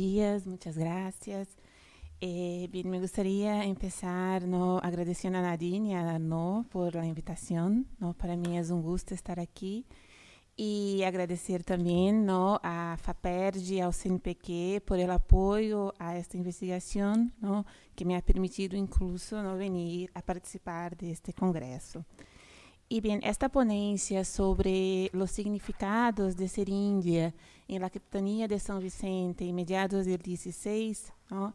días, muchas gracias. Eh, me gustaría empezar ¿no? agradecendo a Nadine e a No por a invitação, ¿no? Para mim é um gosto estar aqui e agradecer também, ¿no? a FAPERJ e ao CNPq por o apoio a esta investigação, ¿no? que me ha permitido incluso ¿no? venir a participar de este congresso. E esta ponência sobre los significados de ser índia en la Criptonía de San Vicente en mediados del 16, ¿no?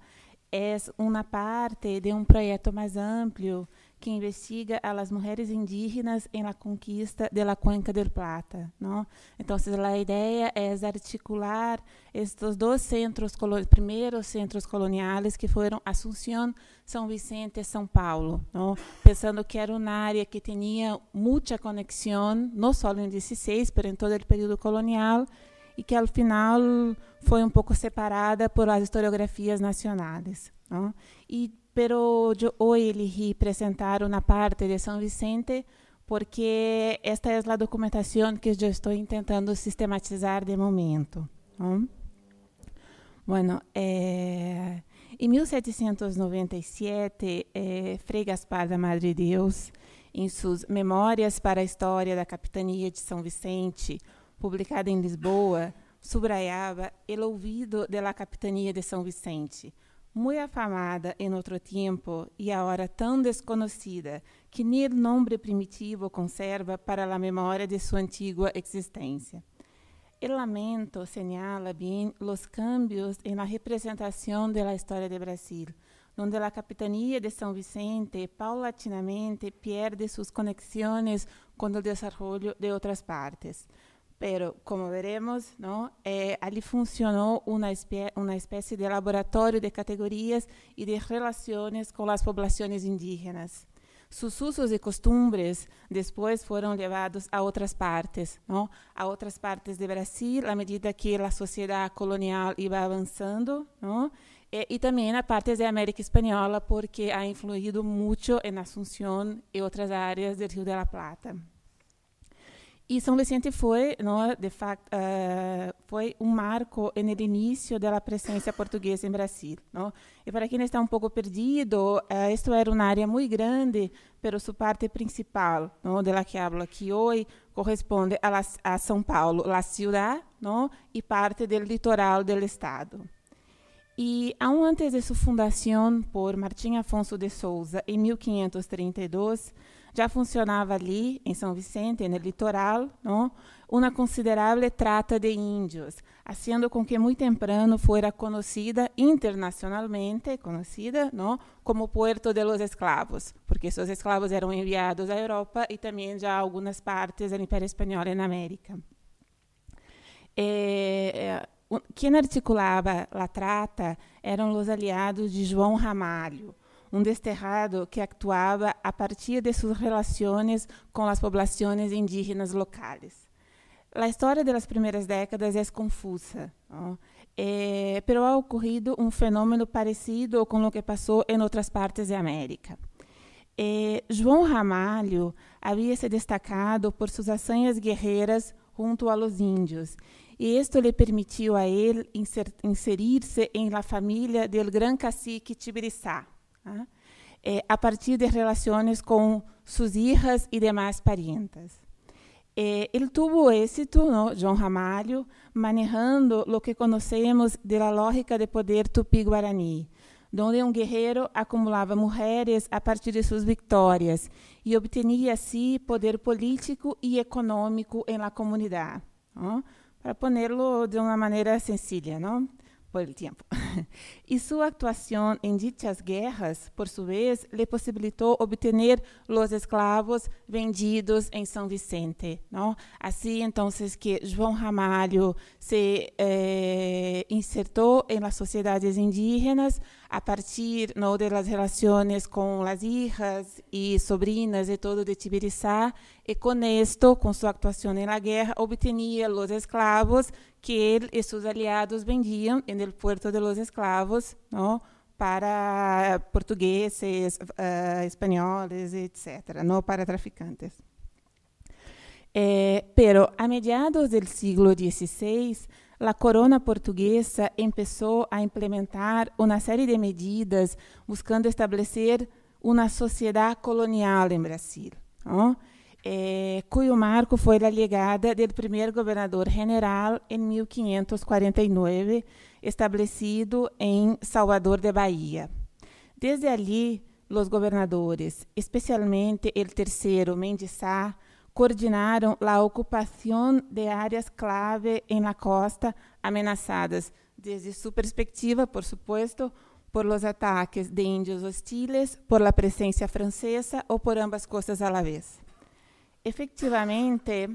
es una parte de un proyecto más amplio que investiga a las mujeres indígenas en la conquista de la Cuenca del Plata. ¿no? Entonces, la idea es articular estos dos centros, primeros centros coloniales que fueron Asunción, São Vicente e São Paulo, pensando que era uma área que tinha muita conexão, não só no 16, mas em todo o período colonial, e que ao final foi um pouco separada por as historiografias nacionais. Não? E pero hoje ele apresentaram na parte de São Vicente porque esta é a documentação que eu estou tentando sistematizar de momento. Não? Bueno, eh, em 1797, eh, Frei Gaspar da Madre Deus, em suas Memórias para a História da Capitania de São Vicente, publicada em Lisboa, subrayava el Ouvido de la de São Vicente, muito afamada em outro tempo e agora tão desconhecida que nem o nome primitivo conserva para a memória de sua antiga existência. o lamento señala bem, los cambios na representação da história de Brasil, donde la Capitania de São Vicente paulatinamente pierde suas conexões com o desenvolvimento de outras partes. Pero, como veremos, eh, ali funcionou uma, espécie de laboratório de categorias e de relações com as populações indígenas. Sus usos e costumbres depois foram levados a outras partes, a outras partes do Brasil, à medida que eh, a sociedade colonial ia avançando, e, também a parte da América Espanhola, porque ha influído muito em Assunção e outras áreas do Rio de la Plata. E São Vicente foi, não, é, de facto, uh, eh, foi um marco no início da presença portuguesa em Brasil. Não? É? E para quem está um pouco perdido, uh, isto era uma área muito grande, pero sua parte principal, não, é, de que hablo, que hoje corresponde a, la, a São Paulo, a cidade, não, e parte do litoral do estado. E, aún antes de sua fundação por Martim Afonso de Souza, em 1532, já funcionava ali em São Vicente, no né, litoral, não? uma considerável trata de índios, fazendo com que muito temprano fosse conhecida internacionalmente, conhecida, não, como Puerto de los Esclavos, porque esses esclavos eram enviados à Europa e também já a algumas partes do Império Espanhol na América. É, quem articulava a trata eram os aliados de João Ramalho, um desterrado que atuava a partir de suas relações com as poblaciones indígenas locais. A história das primeiras décadas é confusa, mas eh, é, pero ha ocurrido parecido com o que passou em outras partes da América. Eh, João Ramalho havia se destacado por suas ações guerreiras junto aos índios, e isto lhe permitiu a ele inserir-se em la família do gran cacique Tibiriçá, Tá? É, a partir de relações com suas irmãs e demais parientes. É, ele tuvo êxito, não? João Ramalho, manejando o que conhecemos da lógica de poder tupi-guarani, onde um guerreiro acumulava mulheres a partir de suas vitórias e obtinha assim poder político e econômico em la comunidade. Para ponerlo de uma maneira sencilla, não? por el tiempo. y su actuación en dichas guerras, por su vez, le posibilitó obtener los esclavos vendidos en San Vicente. ¿no? Así entonces que João Ramalho se eh, insertó en las sociedades indígenas a partir ¿no? de las relaciones con las hijas y sobrinas de todo de Tibiriçá e com esto, com sua atuação na guerra, obtinha os esclavos que ele e seus aliados vendiam no Puerto de los Esclavos não? para portugueses, uh, eh, espanhóis, etc., não? para traficantes. Eh, pero a mediados do século XVI, a corona portuguesa começou a implementar uma série de medidas buscando estabelecer uma sociedade colonial em Brasil. Não? eh, cuyo marco foi a chegada do primeiro governador general em 1549, estabelecido em Salvador de Bahia. Desde ali, os governadores, especialmente o terceiro Mendizá, coordenaram a ocupação de áreas clave em la costa ameaçadas desde sua perspectiva, por supuesto, por los ataques de índios hostiles, por la presença francesa ou por ambas costas à la vez efetivamente,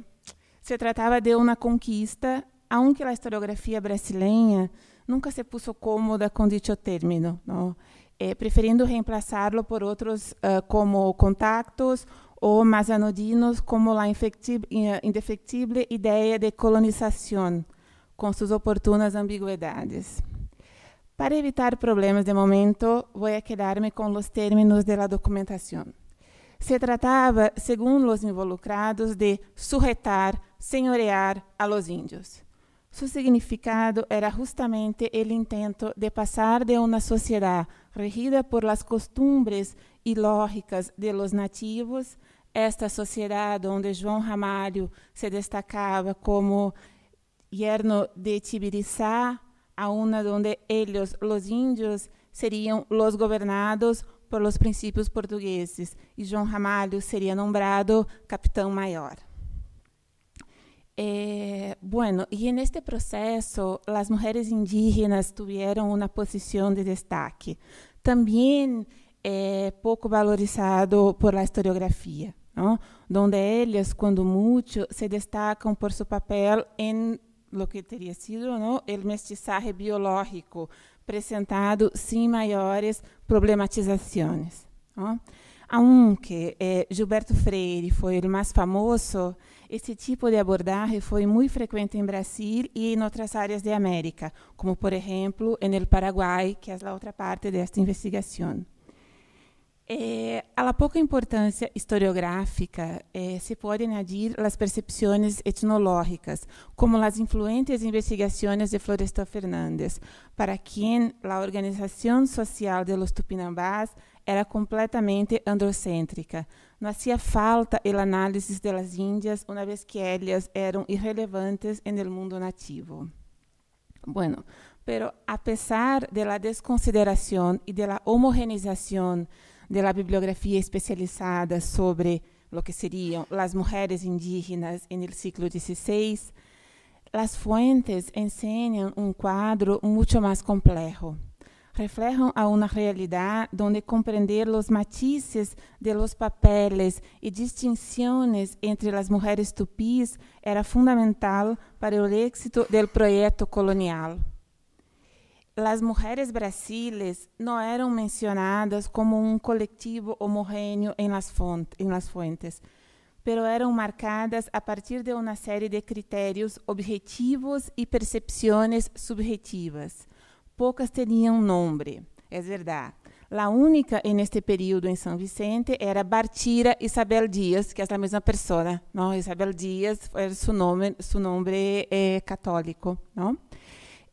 se tratava de uma conquista, aunque a historiografia brasileira nunca se puso cómoda com dicho término, não? Eh, preferindo reemplazá-lo por outros uh, como contactos ou mais anodinos como a indefectível ideia de colonização, com suas oportunas ambiguidades. Para evitar problemas de momento, vou a quedar-me com os términos da documentação. Se tratava, segundo os involucrados, de sujetar, senhorear a los índios. Su significado era justamente o intento de passar de uma sociedade regida por las costumbres e lógicas de los nativos, esta sociedade onde João Ramalho se destacava como yerno de Tibiriçá, a uma onde eles, los indios, seriam los governados por los princípios portugueses e João Ramalho seria nombrado capitão maior. Eh, bueno, y en este proceso indígenas tiveram uma posição de destaque, também eh, é, poco valorizado por la historiografia. ¿no? donde elas, quando mucho, se destacam por seu papel em lo que teria sido ¿no? el mestizaje biológico, presentado sem maiores problematizações. Aunque eh, é Gilberto Freire foi o mais famoso, esse tipo de abordagem foi muito frequente em Brasil e em outras áreas de América, como por exemplo, no Paraguai, que é a outra parte desta investigação. Eh, a la poca historiográfica é, se podem adir as percepções etnológicas, como as influentes investigações de Florestan Fernandes, para quem a organização social de los tupinambás era completamente androcêntrica. Não hacía falta o análisis de las indias, uma vez que elas eram irrelevantes en el mundo nativo. Bueno, pero a pesar de la desconsideración y de la de la bibliografia especializada sobre lo que seriam las mujeres indígenas en el siglo XVI, las fuentes enseñan un cuadro mucho más complejo. Reflejan a una realidad donde comprender los matices de los papeles y distinciones entre las mujeres tupis era fundamental para el éxito del proyecto colonial as mulheres brasileiras não eram mencionadas como um coletivo homogêneo em las, fontes, em las fuentes, pero eram marcadas a partir de uma série de critérios objetivos e percepções subjetivas. Poucas tinham nome, é verdade. A única em este período em São Vicente era Bartira Isabel Dias, que é a mesma pessoa. Não? Isabel Dias era seu nome, seu nome é eh, católico. Não?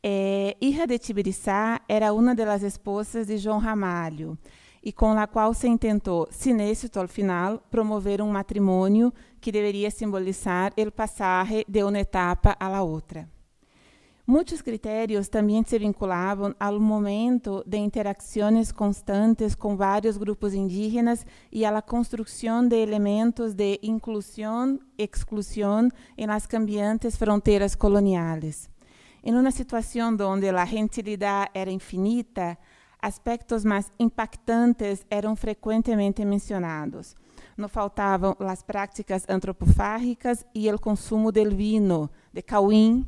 Eh, é, hija de Tibiriçá era uma das esposas de João Ramalho e com a qual se intentou, se nesse al final, promover um matrimônio que deveria simbolizar o passagem de uma etapa à outra. Muitos critérios também se vinculavam ao momento de interações constantes com vários grupos indígenas e à construção de elementos de inclusão, exclusão em as cambiantes fronteiras coloniais. Em uma situação onde a gentilidade era infinita, aspectos mais impactantes eram frequentemente mencionados. Não faltavam as práticas antropofágicas e o consumo del vinho, de cauim,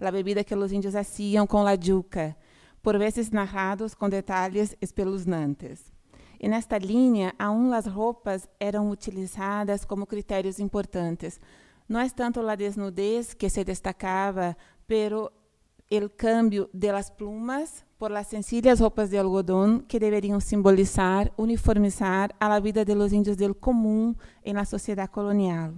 a bebida que os índios haciam com la yuca, por vezes narrados com detalhes espeluznantes. E nesta linha, aún as roupas eram utilizadas como critérios importantes. Não é tanto a desnudez que se destacava, pero el cambio de las plumas por las sencillas ropas de algodón que deberían simbolizar, uniformizar a la vida de los indios del común en la sociedad colonial.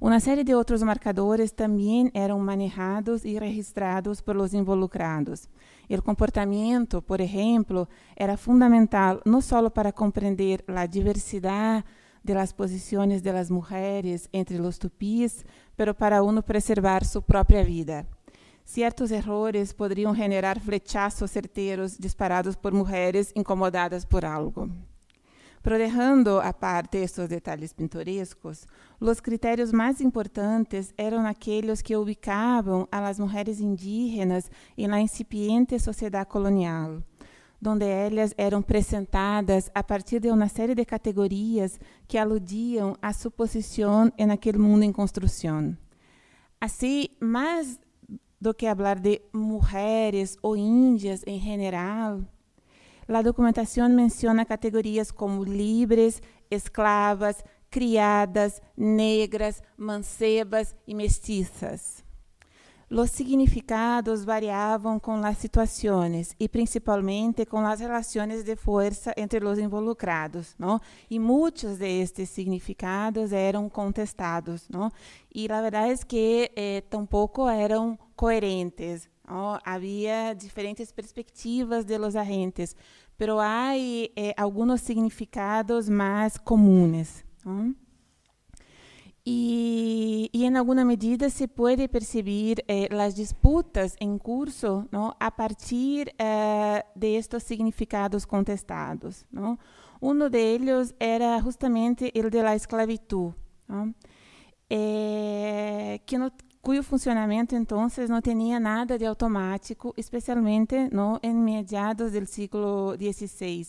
Uma série de outros marcadores também eram manejados e registrados por los involucrados. O comportamento, por exemplo, era fundamental não só para compreender a diversidade das posições das mulheres entre os tupis, mas para uno preservar sua própria vida. Certos erros poderiam generar flechazos certeiros disparados por mulheres incomodadas por algo. Pero dejando aparte estos detalhes pintorescos, os critérios mais importantes eram aqueles que ubicavam a las mulheres indígenas en la incipiente sociedade colonial, onde elas eram presentadas a partir de uma série de categorias que aludiam a sua posição en aquele mundo em construção. Assim, mais do que hablar de mulheres ou índias em geral. a documentação menciona categorias como libres, esclavas, criadas, negras, mancebas e mestizas. Los significados variavam com as situações e principalmente com as relações de força entre os involucrados, não? E muitos destes significados eram contestados, não? E a verdade é que eh, tampouco eram coerentes. Não? Havia diferentes perspectivas de los agentes, pero há eh, alguns significados mais comunes. Não? e em alguma medida se pode perceber eh, disputas em curso a partir eh, de significados contestados. um deles era justamente o de escravidão esclavitud, Eh, que cuyo funcionamento então não tinha nada de automático, especialmente ¿no? em meados do século XVI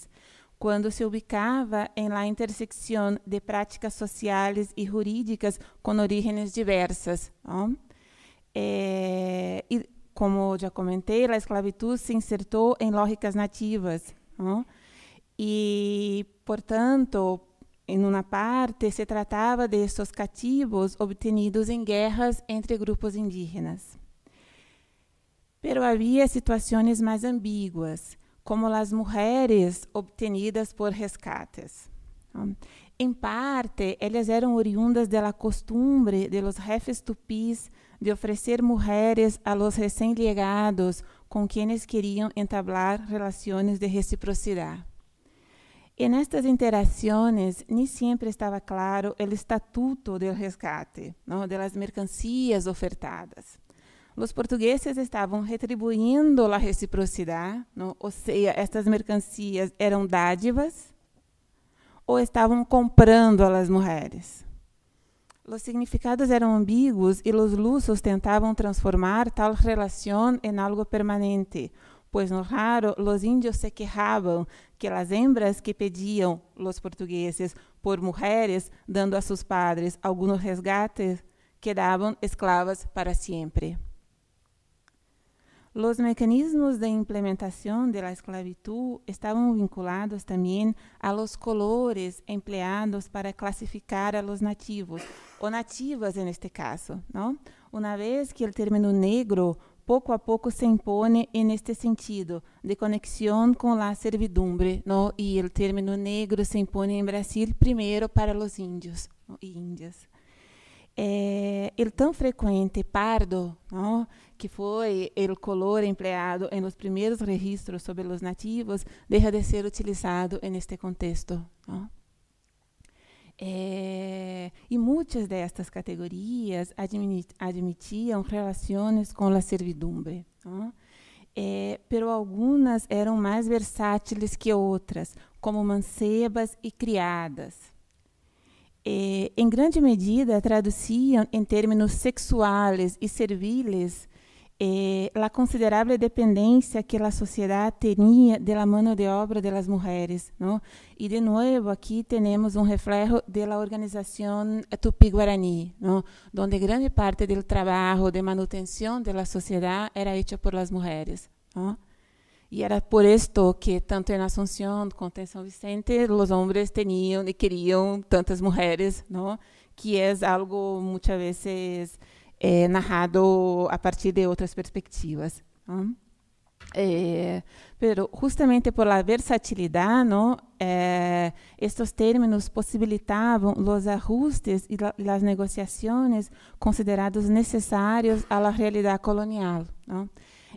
quando se ubicava em la intersecção de práticas sociais e jurídicas com origens diversas. É, como já comenté, a esclavitud se insertou em lógicas nativas. e, portanto, em uma parte, se tratava desses cativos obtenidos em guerras entre grupos indígenas. Pero havia situações mais ambíguas como as mulheres obtenidas por rescates. Em parte, elas eram oriundas da costumbre de los jefes tupis de oferecer mulheres a los recém-llegados com quienes queriam entablar relações de reciprocidade. Em estas interações, nem sempre estava claro o estatuto do rescate, não, de las ofertadas os portugueses estavam retribuindo a reciprocidade, não? ou seja, estas mercancias eram dádivas ou estavam comprando as mulheres. Os significados eram ambíguos e os lusos tentavam transformar tal relação em algo permanente, pois no raro os índios se quejavam que as hembras que pediam os portugueses por mulheres, dando a seus padres alguns resgates, quedavam esclavas para sempre. Los mecanismos de implementación de la esclavitud estaban vinculados también a los colores empleados para clasificar a los nativos, o nativas en este caso. ¿no? Una vez que el término negro poco a poco se impone en este sentido de conexión con la servidumbre, ¿no? Y el término negro se impone en Brasil primero para los indios ¿no? indias é, ele tão frequente pardo, não? que foi o color empregado em los primeiros registros sobre os nativos, deixa de ser utilizado en este contexto. Não? É, e muitas destas categorias admitiam relações com a servidumbre, mas é, algumas eram mais versáteis que outras, como mancebas e criadas eh, em grande medida traduziam em termos sexuais e serviles eh, é, a considerável dependência que a sociedade tinha da mão de obra das mulheres. E, de novo, aqui temos um reflejo da organização Tupi-Guarani, onde grande parte do trabalho de manutenção da sociedade era feita por as mulheres. Não? E era por esto que tanto em Assunção como em São Vicente os homens tinham e queriam tantas mulheres, não? Que é algo muitas vezes eh, narrado a partir de outras perspectivas. Mas eh, pero justamente por la versatilidade, não? Eh, estos términos possibilitavam os ajustes e la, las negociaciones considerados necessários à realidade colonial. não?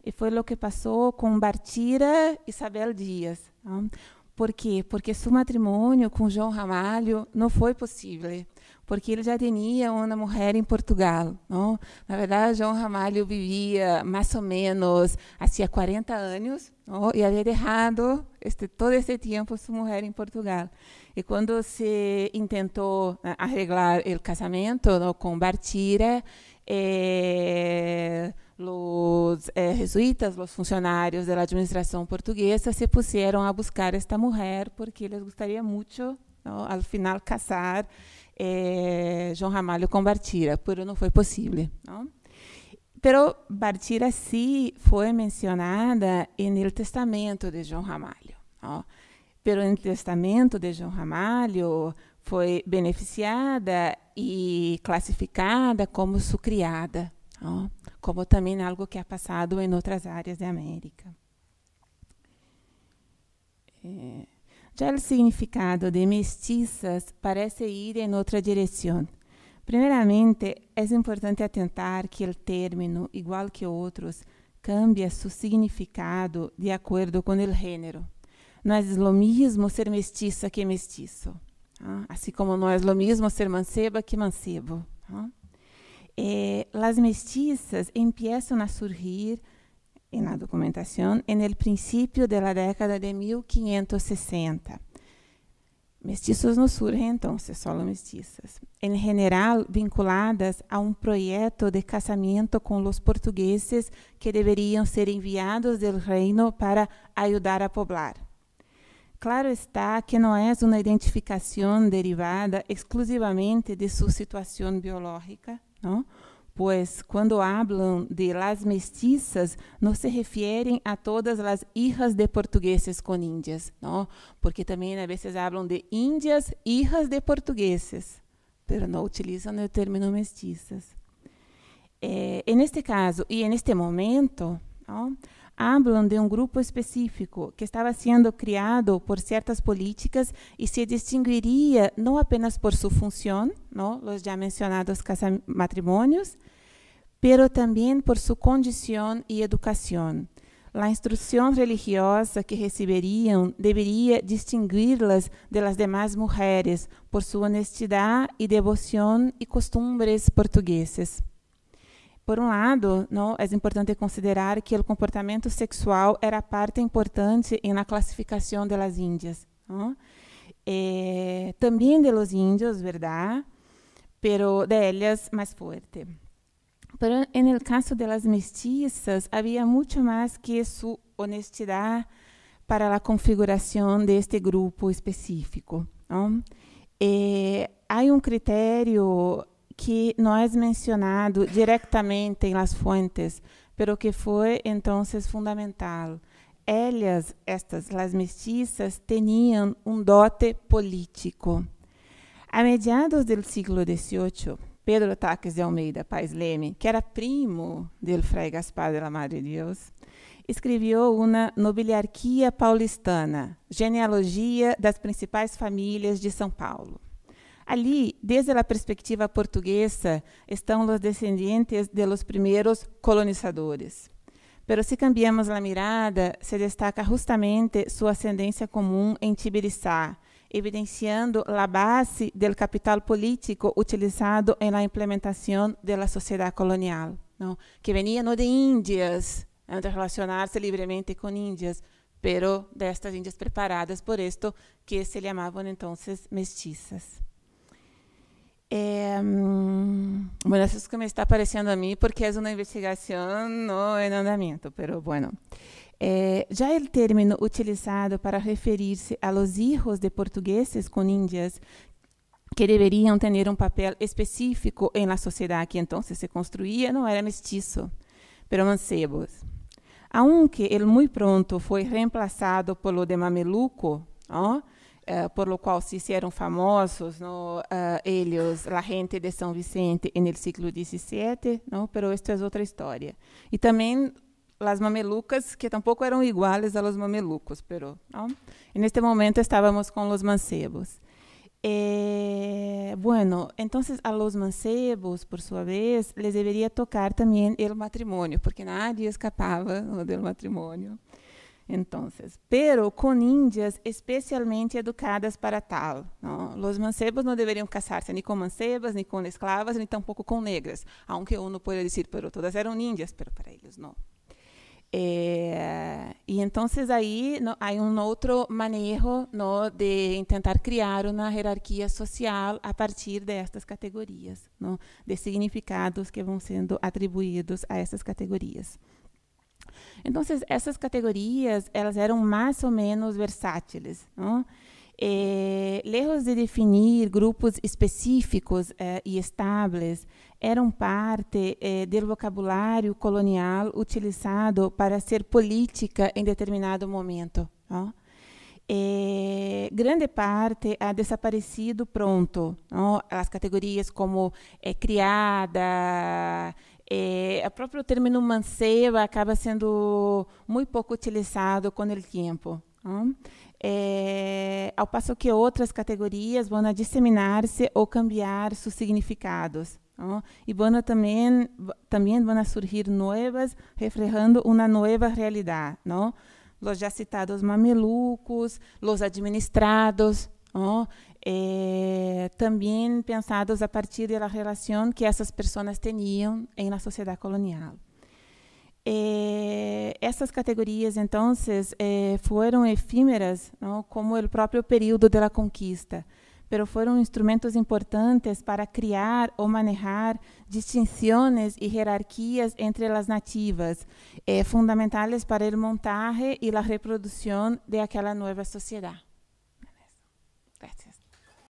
E foi o que passou com Bartira e Isabel Dias. Tá? Por quê? Porque seu matrimônio com João Ramalho não foi possível, porque ele já tinha uma mulher em Portugal. Não? Tá? Na verdade, João Ramalho vivia mais ou menos há 40 anos não? e havia errado este, todo esse tempo sua mulher em Portugal. E quando se tentou né, arreglar o casamento não, né, com Bartira, eh, os eh, jesuítas, os funcionários da administração portuguesa se puseram a buscar esta mulher porque eles gostariam muito, ¿no? final, casar eh, João Ramalho com Bartira, pero não foi possível. ¿no? Bartira sim, foi mencionada no testamento de João Ramalho. ¿no? testamento de João Ramalho foi beneficiada e classificada como sua criada. Não? como também algo que ha é passado em outras áreas da América. É, já o significado de mestizas parece ir em outra direção. Primeiramente, é importante atentar que o término, igual que outros, cambia seu significado de acordo com o género. No é o mesmo ser mestiza que mestizo, ah? assim como no é o mesmo ser manceba que mancebo. Ah? Eh, mestizas empiezan a surgir na documentação no en da década de 1560. Mestizos não surgem, então, só mestizas. Em geral vinculadas a um projeto de casamento com os portugueses que deveriam ser enviados do reino para ajudar a poblar. Claro está que não é uma identificação derivada exclusivamente de sua situação biológica, ¿no? Né? Pues quando falam de las mestizas, não se referem a todas as hijas de portugueses com índias, ¿no? Né? porque também a né, vezes falam de índias hijas de portugueses, pero não utilizam o término mestizas. Eh, en este caso e en este momento, ¿no? hablam de um grupo específico que estava sendo criado por certas políticas e se distinguiria não apenas por sua função, os já mencionados matrimônios, pero também por sua condição e educação. A instrução religiosa que deveria distinguir-las de las demais mulheres por sua honestidade e devoção e costumbres portuguesas. Por um lado, não, é importante considerar que o comportamento sexual era parte importante na classificação das Índias. Eh, também de los índios, verdade? Pero de ellas mais forte. Pero en el caso de las mestizas, havia muito mais que sua honestidade para a configuração de este grupo específico. Há eh, um critério que não é mencionado diretamente nas fontes, pero que foi então fundamental. Elas, estas, las mestiças, tinham um dote político. A mediados do século XVIII, Pedro Taques de Almeida Paz Leme, que era primo do Fray Gaspar de la Madre de Deus, escreveu uma nobiliarquia paulistana, genealogia das principais famílias de São Paulo. Ali, desde a perspectiva portuguesa, estão os descendentes de los primeiros colonizadores. Pero se cambiamos a mirada, se destaca justamente sua ascendência comum em Tibiriçá, evidenciando a base do capital político utilizado na implementação da sociedade colonial, que venia não de Índias, né, de relacionar-se livremente com Índias, pero destas Índias preparadas por isto que se chamavam então mestiças. Eh, bueno, eso es que me está pareciendo a mí porque es una investigación no en andamiento, pero bueno. Eh, é, ya el término utilizado para referir-se a los hijos de portugueses com indias que deveriam ter um papel específico em la sociedade que então se construía, não era mestiço, pero mancebos. Aunque ele muito pronto foi reemplazado por lo de mameluco, ¿no? Uh, eh, por lo qual se fizeram famosos no, uh, eh, eles, la gente de São Vicente, no século XVII, não? Pero esto é outra história. E também as mamelucas, que tampouco eram iguais a los mamelucos, pero não? Neste este momento estávamos com los mancebos. Eh, bueno, entonces a los mancebos, por sua vez, les deveria tocar também el matrimonio, porque nadie escapava del matrimonio. Entonces, pero con indias especialmente educadas para tal. ¿no? Los mancebos no deberían casarse ni con mancebas, ni con esclavas, ni tampoco con negras. Aunque uno puede decir, pero todas eran indias, pero para ellos no. Eh, e então aí no, há um outro manejo no, de tentar criar uma hierarquia social a partir destas categorias, no, de significados que vão sendo atribuídos a essas categorias. Então, essas categorias, elas eram mais ou menos versáteis. Não? Eh, é, lejos de definir grupos específicos é, e estáveis, eram parte é, do vocabulário colonial utilizado para ser política em determinado momento. Não? grande parte ha desaparecido pronto. Não? As categorias como criada, é, o próprio termo manceba acaba sendo muito pouco utilizado com o tempo. É, ao passo que outras categorias vão disseminar-se ou cambiar seus significados. E vão também, também vão surgir novas, reflejando uma nova realidade. Né? Os já citados mamelucos, os administrados, eh, também pensados a partir da relação que essas pessoas tinham em na sociedade colonial. Eh, essas categorias, então, eh, foram efímeras, como o próprio período da conquista, mas foram instrumentos importantes para criar ou manejar distinções e hierarquias entre as nativas, fundamentais para o montaje e a reprodução de aquela nova sociedade.